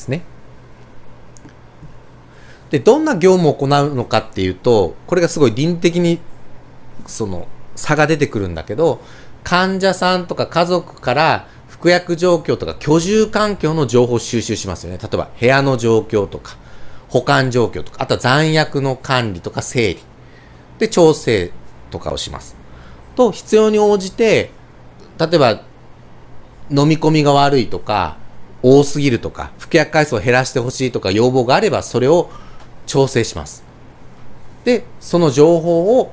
ですね。で、どんな業務を行うのかっていうと、これがすごい倫理的に、その、差が出てくるんだけど、患者さんとか家族から服薬状況とか居住環境の情報を収集しますよね。例えば部屋の状況とか、保管状況とか、あとは残薬の管理とか整理。で、調整とかをします。と、必要に応じて、例えば、飲み込みが悪いとか、多すぎるとか、服薬回数を減らしてほしいとか要望があれば、それを調整します。で、その情報を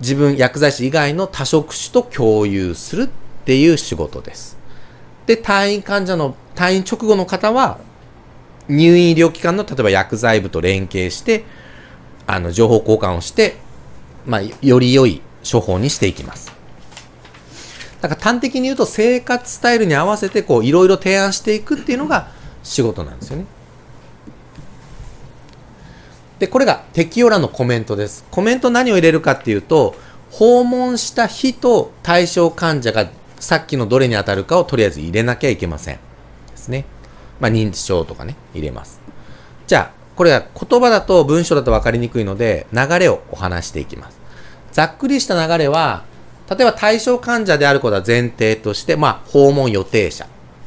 自分、薬剤師以外の多職種と共有するっていう仕事です。で、退院患者の、退院直後の方は、入院医療機関の例えば薬剤部と連携して、あの、情報交換をして、まあ、より良い処方にしていきます。なんか端的に言うと生活スタイルに合わせてこういろいろ提案していくっていうのが仕事なんですよね。で、これが適用欄のコメントです。コメント何を入れるかっていうと、訪問した日と対象患者がさっきのどれに当たるかをとりあえず入れなきゃいけません。ですね。まあ、認知症とかね、入れます。じゃあ、これは言葉だと文章だと分かりにくいので、流れをお話していきます。ざっくりした流れは、例えば対象患者であることは前提として、まあ、訪問予定者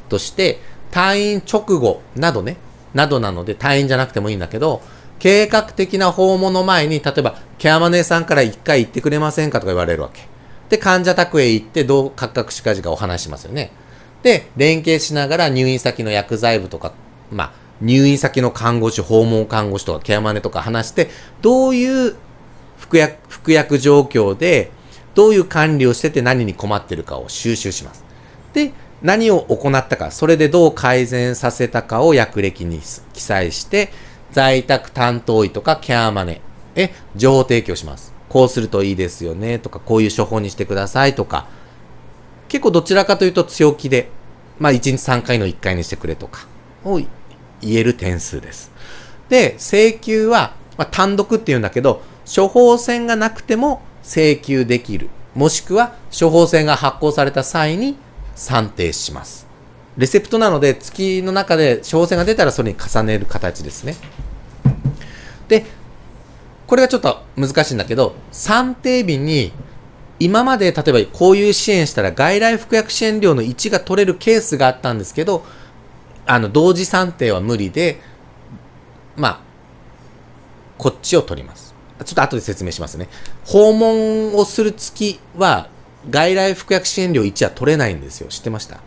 として、退院直後などね、などなので退院じゃなくてもいいんだけど、計画的な訪問の前に、例えば、ケアマネーさんから一回行ってくれませんかとか言われるわけ。で、患者宅へ行って、どう、かっかくしかじかお話しますよね。で、連携しながら入院先の薬剤部とか、まあ、入院先の看護師、訪問看護師とかケアマネとか話して、どういう服薬、服薬状況でどういう管理をしてて何に困ってるかを収集します。で、何を行ったか、それでどう改善させたかを役歴に記載して、在宅担当医とかケアマネへ情報提供します。こうするといいですよねとか、こういう処方にしてくださいとか、結構どちらかというと強気で、まあ1日3回の1回にしてくれとかを言える点数です。で、請求は、まあ、単独っていうんだけど、処方箋がなくても請求できる、もしくは処方箋が発行された際に算定します。レセプトなので月の中で処方箋が出たらそれに重ねる形ですね。で、これがちょっと難しいんだけど、算定日に今まで例えばこういう支援したら外来服薬支援料の1が取れるケースがあったんですけど、あの、同時算定は無理で、まあ、こっちを取ります。ちょっと後で説明しますね。訪問をする月は、外来服薬支援料1は取れないんですよ。知ってました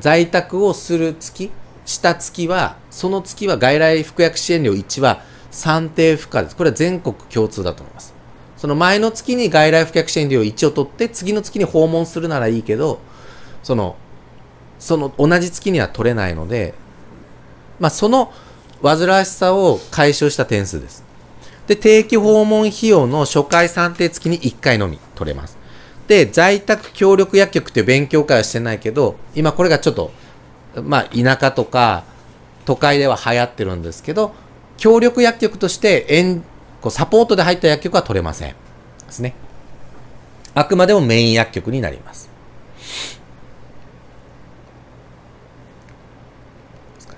在宅をする月、した月は、その月は外来服薬支援料1は算定不可です。これは全国共通だと思います。その前の月に外来服薬支援料1を取って、次の月に訪問するならいいけど、その、その同じ月には取れないので、まあ、その煩わしさを解消した点数です。で、定期訪問費用の初回算定付きに1回のみ取れます。で、在宅協力薬局っていう勉強会はしてないけど、今これがちょっと、まあ、田舎とか都会では流行ってるんですけど、協力薬局としてこうサポートで入った薬局は取れません。ですね。あくまでもメイン薬局になります。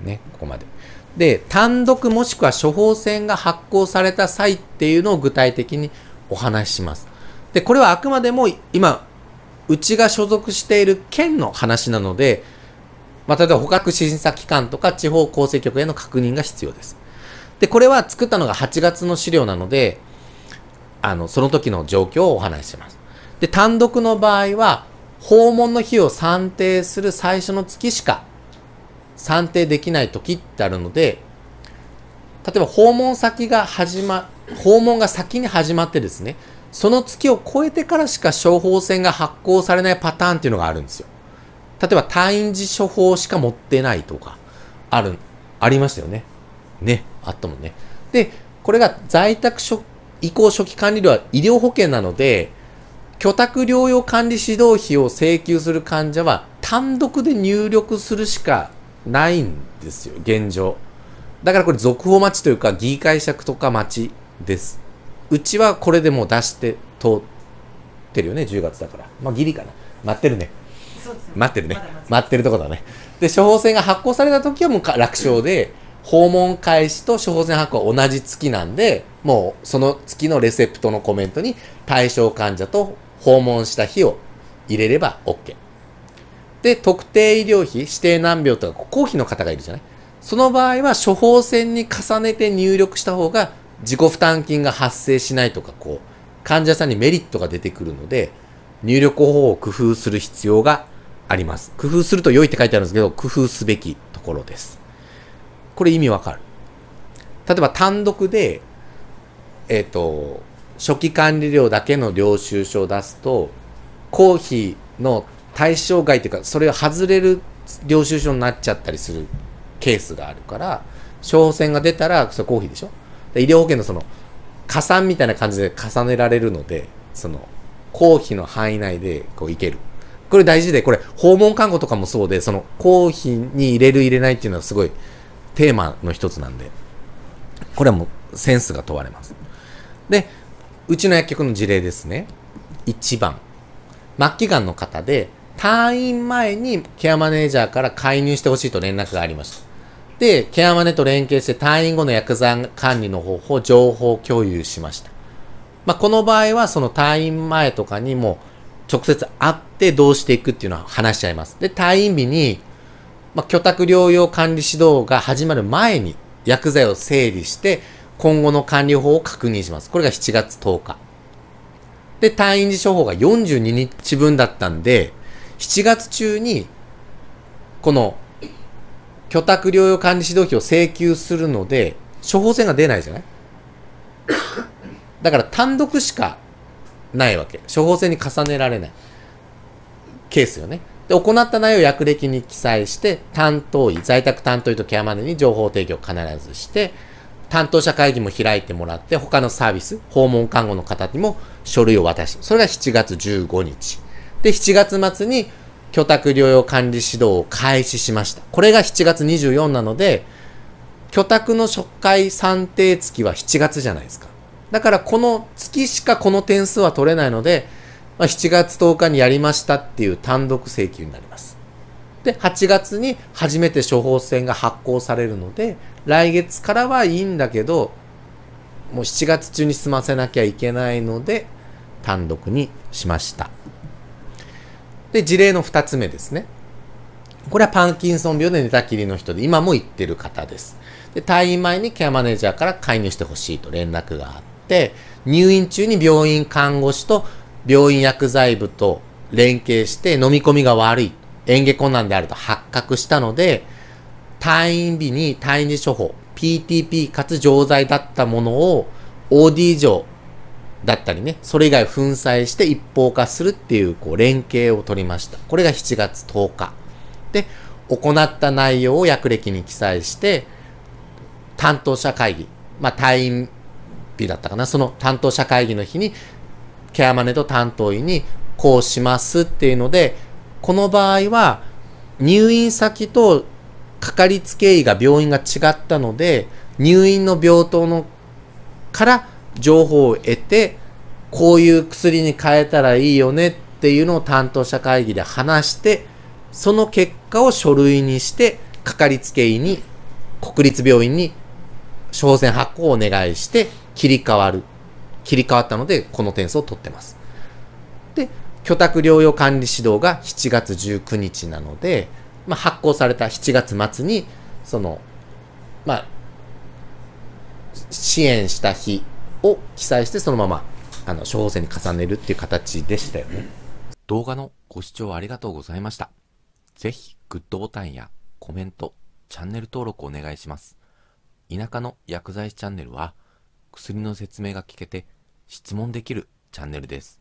ね、ここまで。で、単独もしくは処方箋が発行された際っていうのを具体的にお話しします。で、これはあくまでも今、うちが所属している県の話なので、まあ、例えば捕獲審査機関とか地方構成局への確認が必要です。で、これは作ったのが8月の資料なので、あの、その時の状況をお話しします。で、単独の場合は、訪問の日を算定する最初の月しか算定できない時ってあるので、例えば訪問先が始ま、訪問が先に始まってですね、その月を超えてからしか処方箋が発行されないパターンっていうのがあるんですよ。例えば退院時処方しか持ってないとか、ある、ありましたよね。ね、あったもんね。で、これが在宅移行初期管理料は医療保険なので、居宅療養管理指導費を請求する患者は単独で入力するしかないんですよ、現状。だからこれ続報待ちというか、議会解釈とか待ちです。うちはこれでもう出して通ってるよね、10月だから。まあ、ギリかな。待ってるね。待ってるね。待ってるとこだね。で、処方箋が発行された時はもう楽勝で、訪問開始と処方箋発行は同じ月なんで、もうその月のレセプトのコメントに対象患者と訪問した日を入れれば OK。で、特定医療費、指定難病とか公費の方がいるじゃないその場合は処方箋に重ねて入力した方が自己負担金が発生しないとか、こう、患者さんにメリットが出てくるので、入力方法を工夫する必要があります。工夫すると良いって書いてあるんですけど、工夫すべきところです。これ意味わかる。例えば単独で、えっ、ー、と、初期管理料だけの領収書を出すと、公費の対象外というかそれを外れる領収書になっちゃったりするケースがあるから商船が出たらそれ公費でしょ医療保険のその加算みたいな感じで重ねられるのでその公費の範囲内でこういけるこれ大事でこれ訪問看護とかもそうでその公費に入れる入れないっていうのはすごいテーマの一つなんでこれはもうセンスが問われますでうちの薬局の事例ですね1番末期がんの方で退院前にケアマネージャーから介入してほしいと連絡がありました。で、ケアマネと連携して退院後の薬剤管理の方法、情報共有しました。まあ、この場合はその退院前とかにも直接会ってどうしていくっていうのは話し合います。で、退院日に、まあ、居宅療養管理指導が始まる前に薬剤を整理して、今後の管理法を確認します。これが7月10日。で、退院時処方が42日分だったんで、7月中に、この、居宅療養管理指導費を請求するので、処方箋が出ないじゃないだから単独しかないわけ。処方箋に重ねられない。ケースよね。で、行った内容を薬歴に記載して、担当医、在宅担当医とケアマネに情報提供を必ずして、担当者会議も開いてもらって、他のサービス、訪問看護の方にも書類を渡し、それが7月15日。で、7月末に居宅療養管理指導を開始しました。これが7月24なので、居宅の初回算定月は7月じゃないですか。だからこの月しかこの点数は取れないので、まあ、7月10日にやりましたっていう単独請求になります。で、8月に初めて処方箋が発行されるので、来月からはいいんだけど、もう7月中に済ませなきゃいけないので、単独にしました。で、事例の2つ目ですね。これはパンキンソン病で寝たきりの人で、今も行ってる方です。で、退院前にケアマネージャーから介入してほしいと連絡があって、入院中に病院看護師と病院薬剤部と連携して飲み込みが悪い、嚥下困難であると発覚したので、退院日に退院時処方、PTP かつ錠剤だったものを OD 上だったりね、それ以外粉砕して一方化するっていうこう連携を取りました。これが7月10日。で、行った内容を役歴に記載して、担当者会議、まあ、退院日だったかな、その担当者会議の日に、ケアマネと担当医にこうしますっていうので、この場合は入院先とかかりつけ医が病院が違ったので、入院の病棟のから情報を得て、こういう薬に変えたらいいよねっていうのを担当者会議で話して、その結果を書類にして、かかりつけ医に、国立病院に処方箋発行をお願いして、切り替わる。切り替わったので、この点数を取ってます。で、居宅療養管理指導が7月19日なので、まあ、発行された7月末に、その、まあ、支援した日を記載してそのままあの小方に重ねるっていう形でしたよね。動画のご視聴ありがとうございました。ぜひグッドボタンやコメント、チャンネル登録お願いします。田舎の薬剤師チャンネルは薬の説明が聞けて質問できるチャンネルです。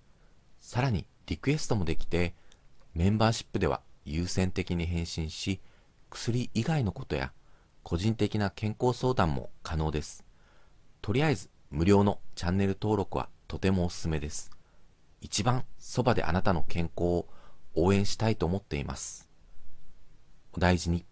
さらにリクエストもできてメンバーシップでは優先的に返信し薬以外のことや個人的な健康相談も可能です。とりあえず無料のチャンネル登録はとてもおすすめです。一番そばであなたの健康を応援したいと思っています。お大事に。